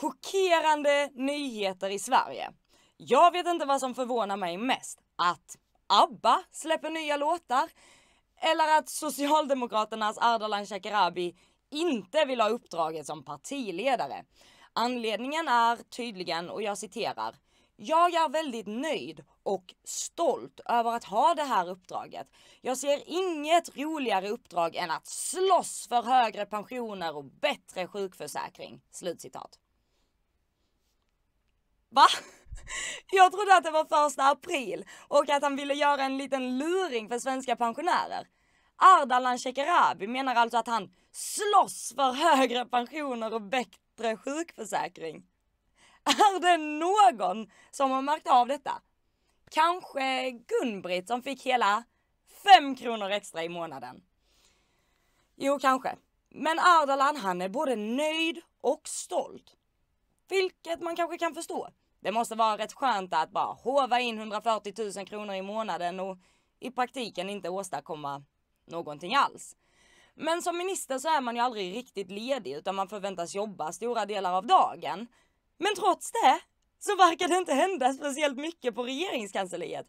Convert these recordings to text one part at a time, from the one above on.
chockerande nyheter i Sverige. Jag vet inte vad som förvånar mig mest. Att ABBA släpper nya låtar eller att Socialdemokraternas Ardalan Shekarabi inte vill ha uppdraget som partiledare. Anledningen är tydligen, och jag citerar, jag är väldigt nöjd och stolt över att ha det här uppdraget. Jag ser inget roligare uppdrag än att slåss för högre pensioner och bättre sjukförsäkring. Slutcitat. Va? Jag trodde att det var första april och att han ville göra en liten luring för svenska pensionärer. Ardalan Shekarabi menar alltså att han slåss för högre pensioner och bättre sjukförsäkring. Är det någon som har märkt av detta? Kanske Gunbritt som fick hela 5 kronor extra i månaden. Jo, kanske. Men Ardalan, han är både nöjd och stolt. Vilket man kanske kan förstå. Det måste vara rätt skönt att bara hova in 140 000 kronor i månaden och i praktiken inte åstadkomma någonting alls. Men som minister så är man ju aldrig riktigt ledig utan man förväntas jobba stora delar av dagen. Men trots det så verkar det inte hända speciellt mycket på regeringskansliet.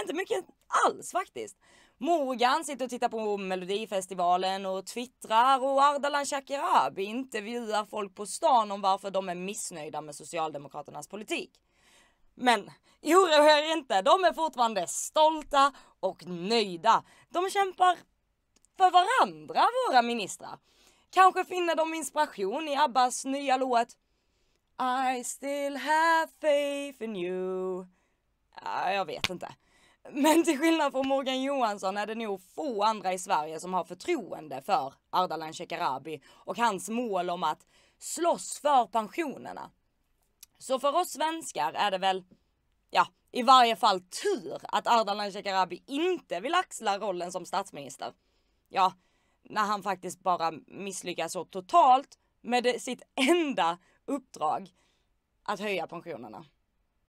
Inte mycket alls faktiskt. Morgan sitter och tittar på Melodifestivalen och twittrar och Ardalan Shekarabi intervjuar folk på stan om varför de är missnöjda med Socialdemokraternas politik. Men oroa er inte, de är fortfarande stolta och nöjda. De kämpar för varandra, våra ministrar. Kanske finner de inspiration i Abbas nya låt I still have faith in you. Ja, jag vet inte. Men till skillnad från Morgan Johansson är det nog få andra i Sverige som har förtroende för Ardalan Shekarabi och hans mål om att slåss för pensionerna. Så för oss svenskar är det väl, ja, i varje fall tur att Ardalan Shekarabi inte vill axla rollen som statsminister. Ja, när han faktiskt bara misslyckas så totalt med sitt enda uppdrag, att höja pensionerna.